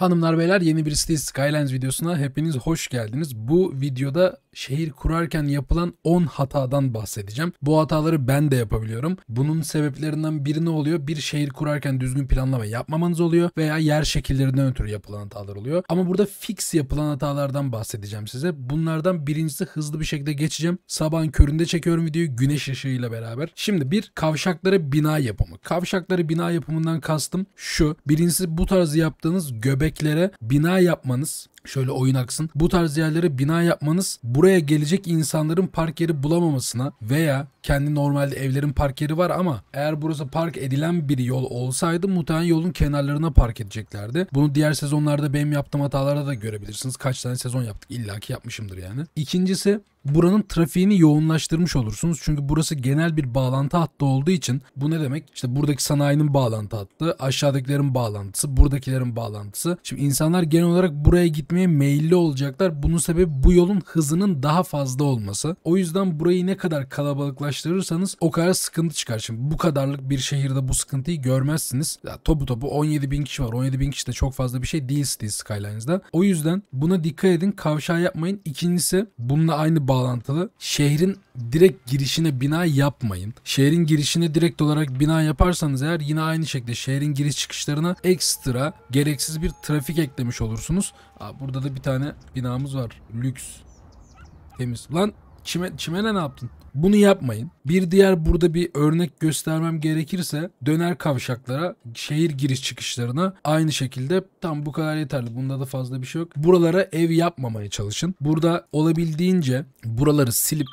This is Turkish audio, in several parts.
Hanımlar beyler yeni bir Cities Skylines videosuna hepiniz hoş geldiniz. Bu videoda şehir kurarken yapılan 10 hatadan bahsedeceğim. Bu hataları ben de yapabiliyorum. Bunun sebeplerinden biri ne oluyor? Bir şehir kurarken düzgün planlama yapmamanız oluyor veya yer şekillerinden ötürü yapılan hatalar oluyor. Ama burada fix yapılan hatalardan bahsedeceğim size. Bunlardan birincisi hızlı bir şekilde geçeceğim. Sabahın köründe çekiyorum videoyu güneş ışığıyla beraber. Şimdi bir kavşaklara bina yapımı. Kavşaklara bina yapımından kastım şu. Birincisi bu tarzı yaptığınız göbek yemeklere bina yapmanız şöyle oyun aksın. Bu tarz yerlere bina yapmanız buraya gelecek insanların park yeri bulamamasına veya kendi normalde evlerin park yeri var ama eğer burası park edilen bir yol olsaydı muhtemelen yolun kenarlarına park edeceklerdi. Bunu diğer sezonlarda benim yaptığım hatalarda da görebilirsiniz. Kaç tane sezon yaptık illaki yapmışımdır yani. İkincisi buranın trafiğini yoğunlaştırmış olursunuz. Çünkü burası genel bir bağlantı hattı olduğu için bu ne demek? İşte buradaki sanayinin bağlantı hattı, aşağıdakilerin bağlantısı, buradakilerin bağlantısı. Şimdi insanlar genel olarak buraya gitmeye meyilli olacaklar. Bunun sebebi bu yolun hızının daha fazla olması. O yüzden burayı ne kadar kalabalıklaştırırsanız o kadar sıkıntı çıkar. Şimdi bu kadarlık bir şehirde bu sıkıntıyı görmezsiniz. Ya, topu topu 17 bin kişi var. 17 bin kişi de çok fazla bir şey değil City Skylines'da. O yüzden buna dikkat edin. Kavşağı yapmayın. İkincisi bununla aynı bağlantılı. Şehrin direkt girişine bina yapmayın. Şehrin girişine direkt olarak bina yaparsanız eğer yine aynı şekilde şehrin giriş çıkışlarına ekstra gereksiz bir trafik eklemiş olursunuz. Aa, burada da bir tane binamız var. Lüks. Temiz. Lan Çime, çimene ne yaptın? Bunu yapmayın. Bir diğer burada bir örnek göstermem gerekirse döner kavşaklara, şehir giriş çıkışlarına aynı şekilde tam bu kadar yeterli. Bunda da fazla bir şey yok. Buralara ev yapmamaya çalışın. Burada olabildiğince buraları silip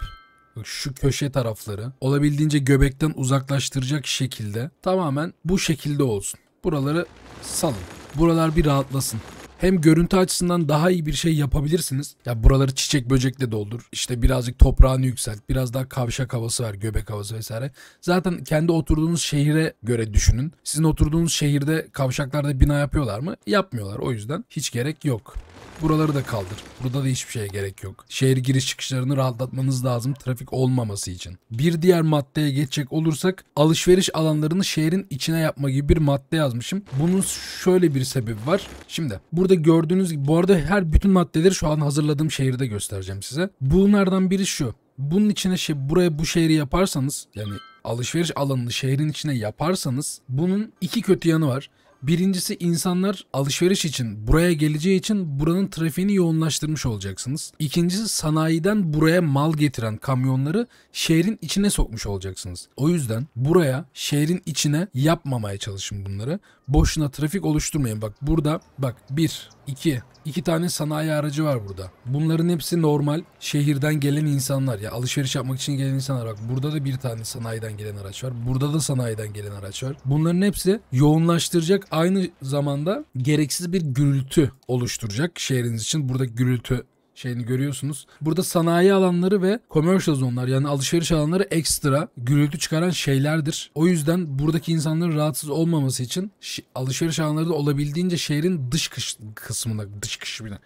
şu köşe tarafları olabildiğince göbekten uzaklaştıracak şekilde tamamen bu şekilde olsun. Buraları salın. Buralar bir rahatlasın hem görüntü açısından daha iyi bir şey yapabilirsiniz. Ya buraları çiçek böcekle doldur. İşte birazcık toprağını yükselt. Biraz daha kavşak havası ver, göbek havası vesaire. Zaten kendi oturduğunuz şehire göre düşünün. Sizin oturduğunuz şehirde kavşaklarda bina yapıyorlar mı? Yapmıyorlar. O yüzden hiç gerek yok. Buraları da kaldır. Burada da hiçbir şeye gerek yok. Şehir giriş çıkışlarını rahatlatmanız lazım trafik olmaması için. Bir diğer maddeye geçecek olursak alışveriş alanlarını şehrin içine yapma gibi bir madde yazmışım. Bunun şöyle bir sebebi var. Şimdi burada gördüğünüz gibi bu arada her bütün maddeleri şu an hazırladığım şehirde göstereceğim size. Bunlardan biri şu. Bunun içine şey buraya bu şehri yaparsanız yani alışveriş alanını şehrin içine yaparsanız bunun iki kötü yanı var. Birincisi insanlar alışveriş için buraya geleceği için buranın trafiğini yoğunlaştırmış olacaksınız. İkincisi sanayiden buraya mal getiren kamyonları şehrin içine sokmuş olacaksınız. O yüzden buraya şehrin içine yapmamaya çalışın bunları. Boşuna trafik oluşturmayın. Bak burada bak bir, iki, iki tane sanayi aracı var burada. Bunların hepsi normal şehirden gelen insanlar. Ya alışveriş yapmak için gelen insanlar. Bak burada da bir tane sanayiden gelen araç var. Burada da sanayiden gelen araç var. Bunların hepsi yoğunlaştıracak aynı zamanda gereksiz bir gürültü oluşturacak şehriniz için. Burada gürültü şeyini görüyorsunuz. Burada sanayi alanları ve commercial zonlar yani alışveriş alanları ekstra gürültü çıkaran şeylerdir. O yüzden buradaki insanların rahatsız olmaması için alışveriş alanları da olabildiğince şehrin dış kış kısmına, dış kısmına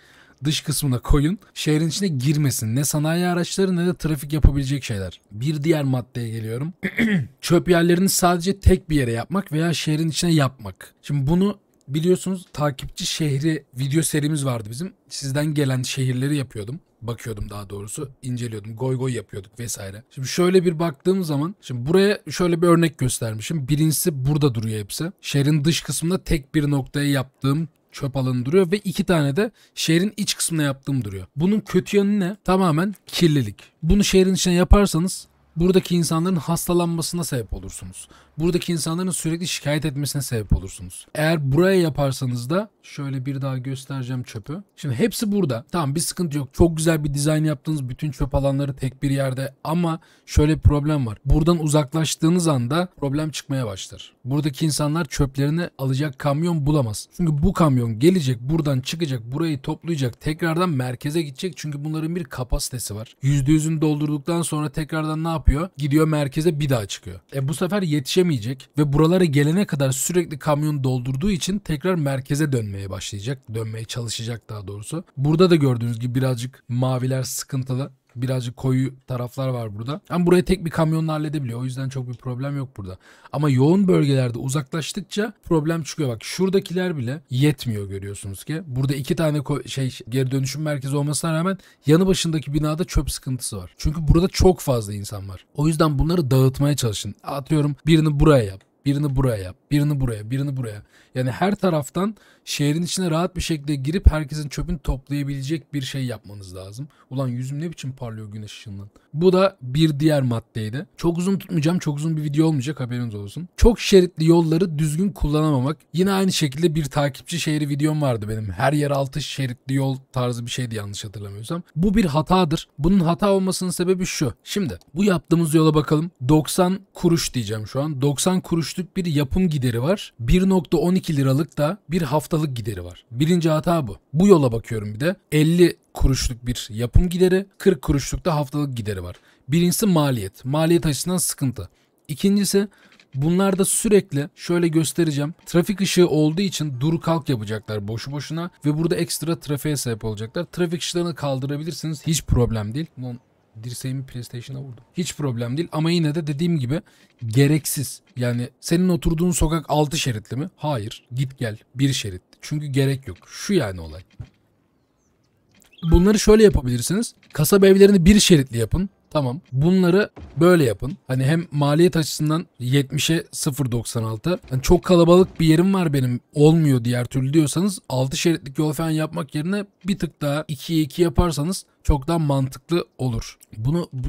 dış kısmına koyun. Şehrin içine girmesin. Ne sanayi araçları ne de trafik yapabilecek şeyler. Bir diğer maddeye geliyorum. Çöp yerlerini sadece tek bir yere yapmak veya şehrin içine yapmak. Şimdi bunu biliyorsunuz takipçi şehri video serimiz vardı bizim. Sizden gelen şehirleri yapıyordum. Bakıyordum daha doğrusu. inceliyordum. Goy goy yapıyorduk vesaire. Şimdi şöyle bir baktığım zaman şimdi buraya şöyle bir örnek göstermişim. Birincisi burada duruyor hepsi. Şehrin dış kısmında tek bir noktaya yaptığım çöp alanı duruyor ve iki tane de şehrin iç kısmına yaptığım duruyor. Bunun kötü yanı ne? Tamamen kirlilik. Bunu şehrin içine yaparsanız buradaki insanların hastalanmasına sebep olursunuz buradaki insanların sürekli şikayet etmesine sebep olursunuz. Eğer buraya yaparsanız da şöyle bir daha göstereceğim çöpü. Şimdi hepsi burada. Tamam bir sıkıntı yok. Çok güzel bir dizayn yaptınız. Bütün çöp alanları tek bir yerde ama şöyle bir problem var. Buradan uzaklaştığınız anda problem çıkmaya başlar. Buradaki insanlar çöplerini alacak kamyon bulamaz. Çünkü bu kamyon gelecek buradan çıkacak burayı toplayacak tekrardan merkeze gidecek çünkü bunların bir kapasitesi var. %100'ünü doldurduktan sonra tekrardan ne yapıyor? Gidiyor merkeze bir daha çıkıyor. E bu sefer yetişemiyor gelemeyecek ve buralara gelene kadar sürekli kamyon doldurduğu için tekrar merkeze dönmeye başlayacak. Dönmeye çalışacak daha doğrusu. Burada da gördüğünüz gibi birazcık maviler sıkıntılı birazcık koyu taraflar var burada. Ama buraya tek bir kamyonla halledebiliyor. O yüzden çok bir problem yok burada. Ama yoğun bölgelerde uzaklaştıkça problem çıkıyor. Bak şuradakiler bile yetmiyor görüyorsunuz ki. Burada iki tane şey geri dönüşüm merkezi olmasına rağmen yanı başındaki binada çöp sıkıntısı var. Çünkü burada çok fazla insan var. O yüzden bunları dağıtmaya çalışın. Atıyorum birini buraya yap birini buraya yap, birini buraya, birini buraya. Yani her taraftan şehrin içine rahat bir şekilde girip herkesin çöpünü toplayabilecek bir şey yapmanız lazım. Ulan yüzüm ne biçim parlıyor güneş ışığından. Bu da bir diğer maddeydi. Çok uzun tutmayacağım, çok uzun bir video olmayacak haberiniz olsun. Çok şeritli yolları düzgün kullanamamak. Yine aynı şekilde bir takipçi şehri videom vardı benim. Her yer altı şeritli yol tarzı bir şeydi yanlış hatırlamıyorsam. Bu bir hatadır. Bunun hata olmasının sebebi şu. Şimdi bu yaptığımız yola bakalım. 90 kuruş diyeceğim şu an. 90 kuruş kuruşluk bir yapım gideri var. 1.12 liralık da bir haftalık gideri var. Birinci hata bu. Bu yola bakıyorum bir de. 50 kuruşluk bir yapım gideri, 40 kuruşluk da haftalık gideri var. Birincisi maliyet. Maliyet açısından sıkıntı. İkincisi Bunlar da sürekli şöyle göstereceğim. Trafik ışığı olduğu için dur kalk yapacaklar boşu boşuna ve burada ekstra trafiğe sebep olacaklar. Trafik ışıklarını kaldırabilirsiniz. Hiç problem değil dirseğimi PlayStation'a vurdum. Hiç problem değil ama yine de dediğim gibi gereksiz. Yani senin oturduğun sokak 6 şeritli mi? Hayır. Git gel. Bir şerit. Çünkü gerek yok. Şu yani olay. Bunları şöyle yapabilirsiniz. Kasaba evlerini bir şeritli yapın. Tamam. Bunları böyle yapın. Hani hem maliyet açısından 70'e 0.96. Yani çok kalabalık bir yerim var benim. Olmuyor diğer türlü diyorsanız 6 şeritlik yol falan yapmak yerine bir tık daha 2'ye 2 yaparsanız çok daha mantıklı olur. Bunu bu,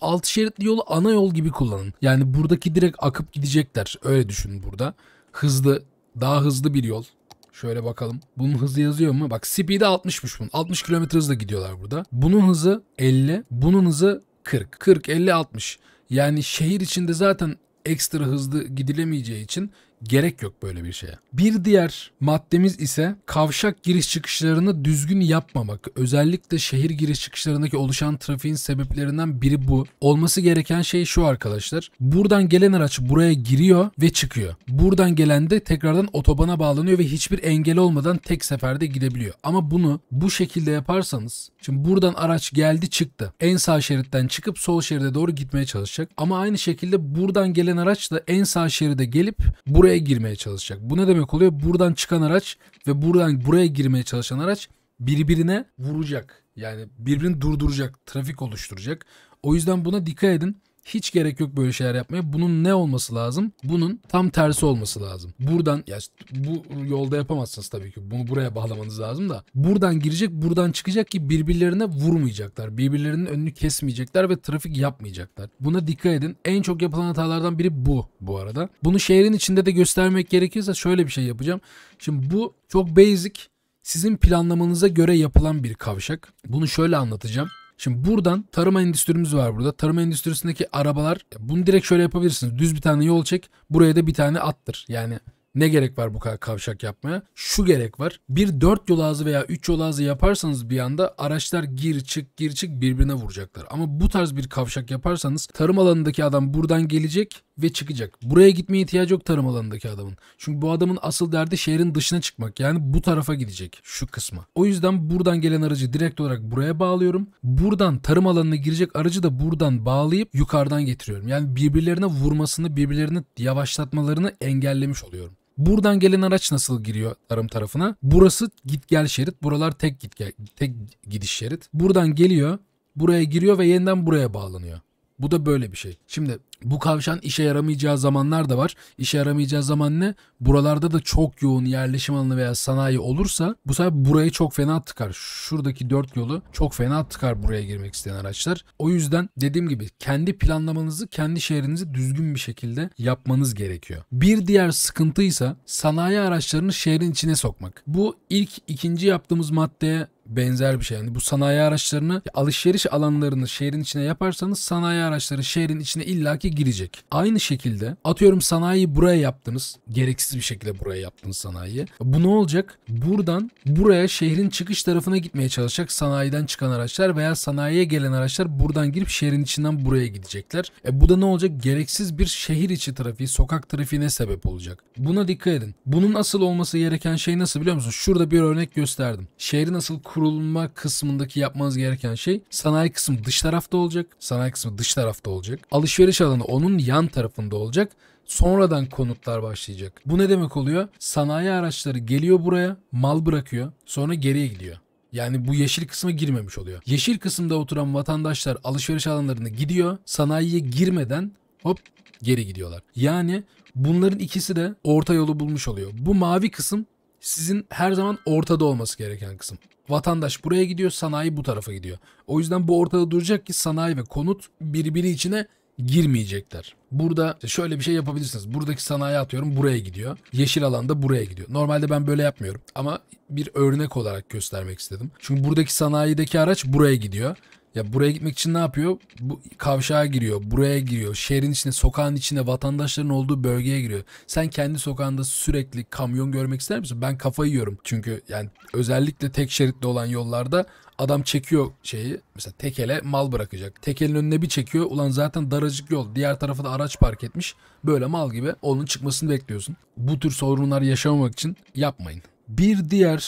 altı şeritli yolu ana yol gibi kullanın. Yani buradaki direkt akıp gidecekler. Öyle düşünün burada. Hızlı, daha hızlı bir yol. Şöyle bakalım. Bunun hızı yazıyor mu? Bak speed'i 60'mış bunun. 60 km hızla gidiyorlar burada. Bunun hızı 50. Bunun hızı 40. 40, 50, 60. Yani şehir içinde zaten ekstra hızlı gidilemeyeceği için Gerek yok böyle bir şeye. Bir diğer maddemiz ise kavşak giriş çıkışlarını düzgün yapmamak. Özellikle şehir giriş çıkışlarındaki oluşan trafiğin sebeplerinden biri bu. Olması gereken şey şu arkadaşlar. Buradan gelen araç buraya giriyor ve çıkıyor. Buradan gelen de tekrardan otobana bağlanıyor ve hiçbir engel olmadan tek seferde gidebiliyor. Ama bunu bu şekilde yaparsanız şimdi buradan araç geldi çıktı. En sağ şeritten çıkıp sol şeride doğru gitmeye çalışacak. Ama aynı şekilde buradan gelen araç da en sağ şeride gelip buraya buraya girmeye çalışacak. Bu ne demek oluyor? Buradan çıkan araç ve buradan buraya girmeye çalışan araç birbirine vuracak. Yani birbirini durduracak, trafik oluşturacak. O yüzden buna dikkat edin. Hiç gerek yok böyle şeyler yapmaya. Bunun ne olması lazım? Bunun tam tersi olması lazım. Buradan ya bu yolda yapamazsınız tabii ki. Bunu buraya bağlamanız lazım da. Buradan girecek, buradan çıkacak ki birbirlerine vurmayacaklar. Birbirlerinin önünü kesmeyecekler ve trafik yapmayacaklar. Buna dikkat edin. En çok yapılan hatalardan biri bu bu arada. Bunu şehrin içinde de göstermek gerekirse şöyle bir şey yapacağım. Şimdi bu çok basic sizin planlamanıza göre yapılan bir kavşak. Bunu şöyle anlatacağım. Şimdi buradan tarım endüstrimiz var burada. Tarım endüstrisindeki arabalar bunu direkt şöyle yapabilirsiniz. Düz bir tane yol çek. Buraya da bir tane attır. Yani ne gerek var bu kadar kavşak yapmaya? Şu gerek var. Bir dört yol ağzı veya üç yol ağzı yaparsanız bir anda araçlar gir çık gir çık birbirine vuracaklar. Ama bu tarz bir kavşak yaparsanız tarım alanındaki adam buradan gelecek ve çıkacak. Buraya gitmeye ihtiyacı yok tarım alanındaki adamın. Çünkü bu adamın asıl derdi şehrin dışına çıkmak. Yani bu tarafa gidecek şu kısma. O yüzden buradan gelen aracı direkt olarak buraya bağlıyorum. Buradan tarım alanına girecek aracı da buradan bağlayıp yukarıdan getiriyorum. Yani birbirlerine vurmasını, birbirlerini yavaşlatmalarını engellemiş oluyorum. Buradan gelen araç nasıl giriyor tarım tarafına? Burası git gel şerit. Buralar tek git gel, tek gidiş şerit. Buradan geliyor, buraya giriyor ve yeniden buraya bağlanıyor. Bu da böyle bir şey. Şimdi bu kavşan işe yaramayacağı zamanlar da var. İşe yaramayacağı zaman ne? Buralarda da çok yoğun yerleşim alanı veya sanayi olursa bu sefer burayı çok fena tıkar. Şuradaki dört yolu çok fena tıkar buraya girmek isteyen araçlar. O yüzden dediğim gibi kendi planlamanızı kendi şehrinizi düzgün bir şekilde yapmanız gerekiyor. Bir diğer sıkıntıysa sanayi araçlarını şehrin içine sokmak. Bu ilk ikinci yaptığımız maddeye benzer bir şey. Yani bu sanayi araçlarını alışveriş alanlarını şehrin içine yaparsanız sanayi araçları şehrin içine illaki girecek. Aynı şekilde atıyorum sanayiyi buraya yaptınız. Gereksiz bir şekilde buraya yaptınız sanayiyi. Bu ne olacak? Buradan buraya şehrin çıkış tarafına gitmeye çalışacak sanayiden çıkan araçlar veya sanayiye gelen araçlar buradan girip şehrin içinden buraya gidecekler. E bu da ne olacak? Gereksiz bir şehir içi trafiği, sokak trafiğine sebep olacak. Buna dikkat edin. Bunun asıl olması gereken şey nasıl biliyor musun? Şurada bir örnek gösterdim. Şehrin asıl kurulma kısmındaki yapmanız gereken şey sanayi kısmı dış tarafta olacak. Sanayi kısmı dış tarafta olacak. Alışveriş alanı onun yan tarafında olacak sonradan konutlar başlayacak. Bu ne demek oluyor? Sanayi araçları geliyor buraya, mal bırakıyor, sonra geriye gidiyor. Yani bu yeşil kısma girmemiş oluyor. Yeşil kısımda oturan vatandaşlar alışveriş alanlarına gidiyor, sanayiye girmeden hop geri gidiyorlar. Yani bunların ikisi de orta yolu bulmuş oluyor. Bu mavi kısım sizin her zaman ortada olması gereken kısım. Vatandaş buraya gidiyor, sanayi bu tarafa gidiyor. O yüzden bu ortada duracak ki sanayi ve konut birbiri içine girmeyecekler. Burada şöyle bir şey yapabilirsiniz. Buradaki sanayi atıyorum buraya gidiyor. Yeşil alanda buraya gidiyor. Normalde ben böyle yapmıyorum ama bir örnek olarak göstermek istedim. Çünkü buradaki sanayideki araç buraya gidiyor. Ya buraya gitmek için ne yapıyor? Bu kavşağa giriyor, buraya giriyor, şehrin içine, sokağın içine, vatandaşların olduğu bölgeye giriyor. Sen kendi sokağında sürekli kamyon görmek ister misin? Ben kafayı yiyorum. Çünkü yani özellikle tek şeritli olan yollarda adam çekiyor şeyi. Mesela tekele mal bırakacak. Tekelin önüne bir çekiyor. Ulan zaten daracık yol. Diğer tarafa da araç park etmiş. Böyle mal gibi onun çıkmasını bekliyorsun. Bu tür sorunlar yaşamamak için yapmayın. Bir diğer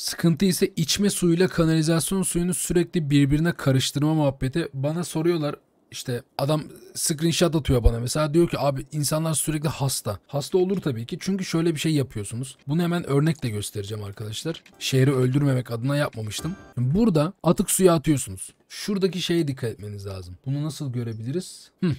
Sıkıntı ise içme suyuyla kanalizasyon suyunu sürekli birbirine karıştırma muhabbeti. Bana soruyorlar işte adam screenshot atıyor bana mesela diyor ki abi insanlar sürekli hasta. Hasta olur tabii ki çünkü şöyle bir şey yapıyorsunuz. Bunu hemen örnekle göstereceğim arkadaşlar. Şehri öldürmemek adına yapmamıştım. Burada atık suya atıyorsunuz. Şuradaki şeye dikkat etmeniz lazım. Bunu nasıl görebiliriz? Hı.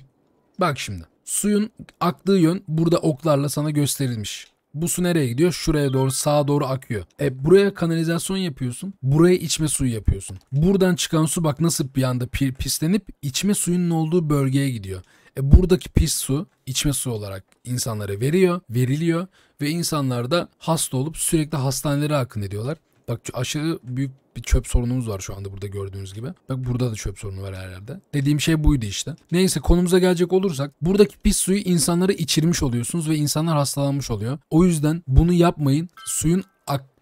Bak şimdi. Suyun aktığı yön burada oklarla sana gösterilmiş. Bu su nereye gidiyor? Şuraya doğru sağa doğru akıyor. E buraya kanalizasyon yapıyorsun. Buraya içme suyu yapıyorsun. Buradan çıkan su bak nasıl bir anda pislenip içme suyunun olduğu bölgeye gidiyor. E buradaki pis su içme su olarak insanlara veriyor, veriliyor ve insanlar da hasta olup sürekli hastanelere akın ediyorlar. Bak aşırı büyük bir çöp sorunumuz var şu anda burada gördüğünüz gibi. Bak burada da çöp sorunu var her yerde. Dediğim şey buydu işte. Neyse konumuza gelecek olursak buradaki pis suyu insanlara içirmiş oluyorsunuz ve insanlar hastalanmış oluyor. O yüzden bunu yapmayın. Suyun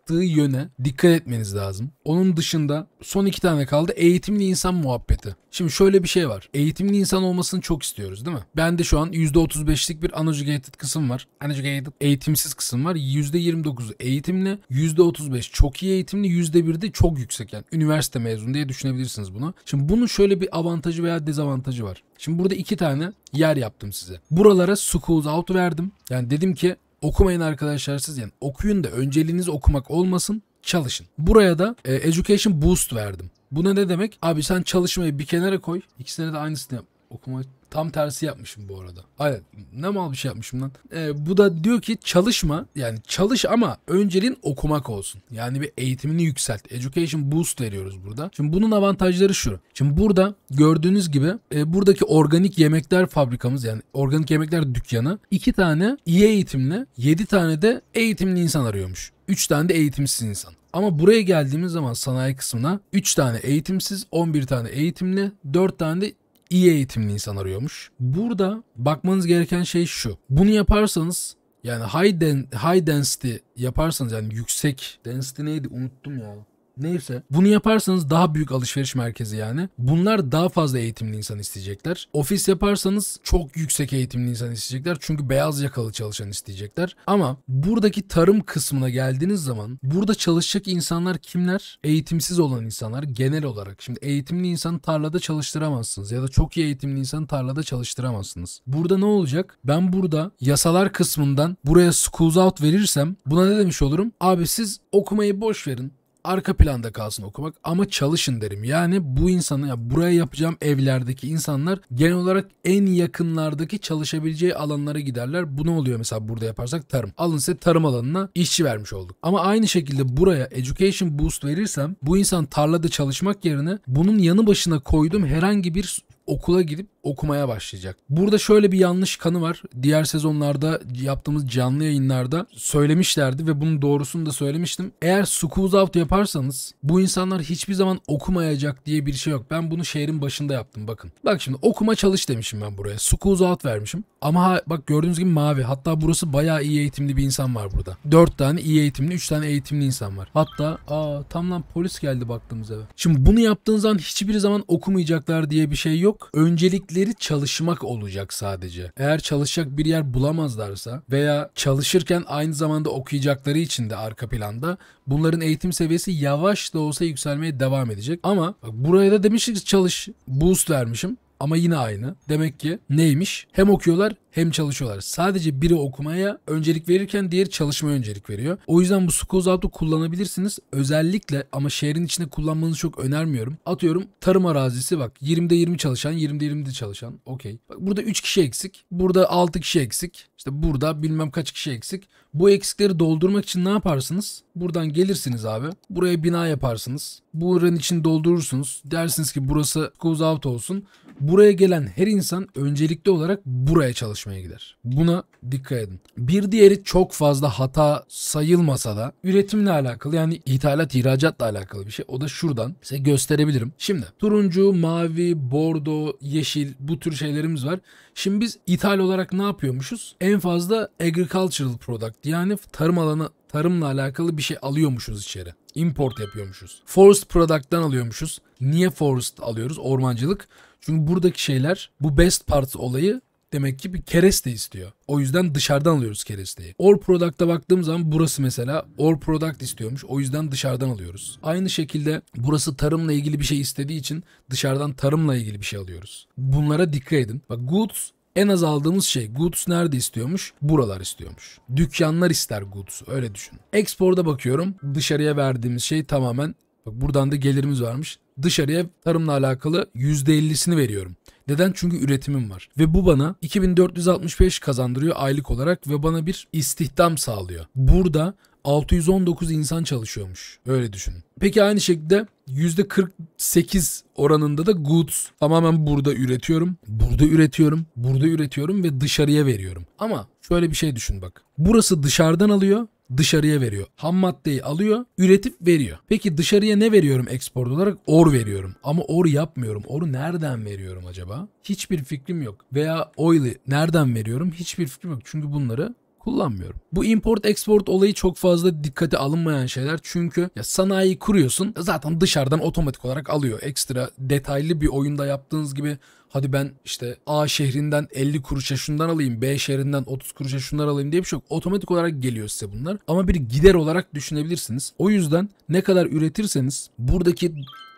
baktığı yöne dikkat etmeniz lazım. Onun dışında son iki tane kaldı. Eğitimli insan muhabbeti. Şimdi şöyle bir şey var. Eğitimli insan olmasını çok istiyoruz değil mi? Ben de şu an %35'lik bir uneducated kısım var. Uneducated eğitimsiz kısım var. %29'u eğitimli, %35 çok iyi eğitimli, %1 de çok yüksek yani üniversite mezunu diye düşünebilirsiniz bunu. Şimdi bunun şöyle bir avantajı veya dezavantajı var. Şimdi burada iki tane yer yaptım size. Buralara schools out verdim. Yani dedim ki Okumayın arkadaşlar siz yani okuyun da önceliğiniz okumak olmasın çalışın. Buraya da e, education boost verdim. Bu ne demek? Abi sen çalışmayı bir kenara koy. İkisine de aynısını yap. Okuma Tam tersi yapmışım bu arada. Aynen ne mal bir şey yapmışım lan. Ee, bu da diyor ki çalışma yani çalış ama önceliğin okumak olsun. Yani bir eğitimini yükselt. Education boost veriyoruz burada. Şimdi bunun avantajları şu. Şimdi burada gördüğünüz gibi e, buradaki organik yemekler fabrikamız yani organik yemekler dükkanı iki tane iyi eğitimli yedi tane de eğitimli insan arıyormuş. Üç tane de eğitimsiz insan. Ama buraya geldiğimiz zaman sanayi kısmına 3 tane eğitimsiz, 11 tane eğitimli, 4 tane de iyi eğitimli insan arıyormuş. Burada bakmanız gereken şey şu. Bunu yaparsanız yani high, den, high density yaparsanız yani yüksek density neydi unuttum ya. Neyse. Bunu yaparsanız daha büyük alışveriş merkezi yani. Bunlar daha fazla eğitimli insan isteyecekler. Ofis yaparsanız çok yüksek eğitimli insan isteyecekler. Çünkü beyaz yakalı çalışan isteyecekler. Ama buradaki tarım kısmına geldiğiniz zaman burada çalışacak insanlar kimler? Eğitimsiz olan insanlar genel olarak. Şimdi eğitimli insan tarlada çalıştıramazsınız ya da çok iyi eğitimli insan tarlada çalıştıramazsınız. Burada ne olacak? Ben burada yasalar kısmından buraya schools out verirsem buna ne demiş olurum? Abi siz okumayı boş verin arka planda kalsın okumak ama çalışın derim. Yani bu insanı ya buraya yapacağım evlerdeki insanlar genel olarak en yakınlardaki çalışabileceği alanlara giderler. Bu ne oluyor mesela burada yaparsak tarım. Alın size tarım alanına işçi vermiş olduk. Ama aynı şekilde buraya education boost verirsem bu insan tarlada çalışmak yerine bunun yanı başına koyduğum herhangi bir okula gidip okumaya başlayacak. Burada şöyle bir yanlış kanı var. Diğer sezonlarda yaptığımız canlı yayınlarda söylemişlerdi ve bunun doğrusunu da söylemiştim. Eğer Schools Out yaparsanız bu insanlar hiçbir zaman okumayacak diye bir şey yok. Ben bunu şehrin başında yaptım bakın. Bak şimdi okuma çalış demişim ben buraya. Schools Out vermişim. Ama ha, bak gördüğünüz gibi mavi. Hatta burası bayağı iyi eğitimli bir insan var burada. 4 tane iyi eğitimli, 3 tane eğitimli insan var. Hatta aa tam lan polis geldi baktığımız eve. Şimdi bunu yaptığınız zaman hiçbir zaman okumayacaklar diye bir şey yok. Öncelikle hedefleri çalışmak olacak sadece. Eğer çalışacak bir yer bulamazlarsa veya çalışırken aynı zamanda okuyacakları için de arka planda bunların eğitim seviyesi yavaş da olsa yükselmeye devam edecek. Ama buraya da demişiz çalış boost vermişim ama yine aynı. Demek ki neymiş? Hem okuyorlar hem çalışıyorlar. Sadece biri okumaya öncelik verirken diğeri çalışmaya öncelik veriyor. O yüzden bu School's Out'u kullanabilirsiniz. Özellikle ama şehrin içinde kullanmanızı çok önermiyorum. Atıyorum tarım arazisi bak 20'de 20 çalışan 20'de 20'de çalışan okey. Burada 3 kişi eksik. Burada 6 kişi eksik. İşte burada bilmem kaç kişi eksik. Bu eksikleri doldurmak için ne yaparsınız? Buradan gelirsiniz abi. Buraya bina yaparsınız. Buranın için doldurursunuz. Dersiniz ki burası School's Out olsun. Buraya gelen her insan öncelikli olarak buraya çalışmaya gider. Buna dikkat edin. Bir diğeri çok fazla hata sayılmasa da üretimle alakalı yani ithalat ihracatla alakalı bir şey. O da şuradan size gösterebilirim. Şimdi turuncu, mavi, bordo, yeşil bu tür şeylerimiz var. Şimdi biz ithal olarak ne yapıyormuşuz? En fazla agricultural product yani tarım alanı tarımla alakalı bir şey alıyormuşuz içeri. Import yapıyormuşuz. Forest product'tan alıyormuşuz. Niye forest alıyoruz? Ormancılık. Çünkü buradaki şeyler bu best parts olayı demek ki bir kereste istiyor. O yüzden dışarıdan alıyoruz keresteyi. Or Product'a baktığım zaman burası mesela Or Product istiyormuş. O yüzden dışarıdan alıyoruz. Aynı şekilde burası tarımla ilgili bir şey istediği için dışarıdan tarımla ilgili bir şey alıyoruz. Bunlara dikkat edin. Bak goods en az aldığımız şey goods nerede istiyormuş? Buralar istiyormuş. Dükkanlar ister goods, öyle düşün. Export'a bakıyorum dışarıya verdiğimiz şey tamamen bak buradan da gelirimiz varmış dışarıya tarımla alakalı %50'sini veriyorum. Neden? Çünkü üretimim var. Ve bu bana 2465 kazandırıyor aylık olarak ve bana bir istihdam sağlıyor. Burada 619 insan çalışıyormuş. Öyle düşünün. Peki aynı şekilde %48 oranında da goods tamamen burada üretiyorum. Burada üretiyorum. Burada üretiyorum ve dışarıya veriyorum. Ama şöyle bir şey düşün bak. Burası dışarıdan alıyor dışarıya veriyor. Ham maddeyi alıyor, üretip veriyor. Peki dışarıya ne veriyorum eksport olarak? Or veriyorum. Ama or yapmıyorum. Oru nereden veriyorum acaba? Hiçbir fikrim yok. Veya oil'i nereden veriyorum? Hiçbir fikrim yok. Çünkü bunları kullanmıyorum. Bu import export olayı çok fazla dikkate alınmayan şeyler çünkü ya sanayi kuruyorsun zaten dışarıdan otomatik olarak alıyor. Ekstra detaylı bir oyunda yaptığınız gibi hadi ben işte A şehrinden 50 kuruşa şundan alayım, B şehrinden 30 kuruşa şundan alayım diye bir şey yok. Otomatik olarak geliyor size bunlar. Ama bir gider olarak düşünebilirsiniz. O yüzden ne kadar üretirseniz buradaki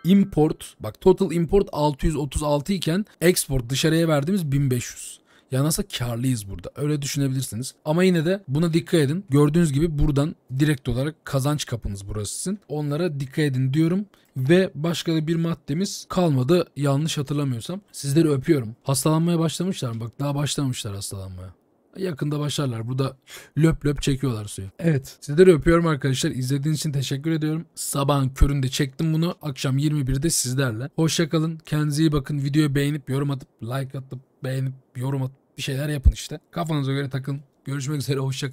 import bak total import 636 iken export dışarıya verdiğimiz 1500. Ya nasıl karlıyız burada? Öyle düşünebilirsiniz. Ama yine de buna dikkat edin. Gördüğünüz gibi buradan direkt olarak kazanç kapınız burası sizin. Onlara dikkat edin diyorum ve başka da bir maddemiz kalmadı yanlış hatırlamıyorsam. Sizleri öpüyorum. Hastalanmaya başlamışlar bak daha başlamışlar hastalanmaya. Yakında başlarlar. Burada löp löp çekiyorlar suyu. Evet. Sizleri öpüyorum arkadaşlar. İzlediğiniz için teşekkür ediyorum. Sabahın köründe çektim bunu. Akşam 21'de sizlerle. Hoşçakalın. Kendinize iyi bakın. Videoyu beğenip yorum atıp like atıp beğenip yorum atıp bir şeyler yapın işte. Kafanıza göre takın. Görüşmek üzere hoşçakalın.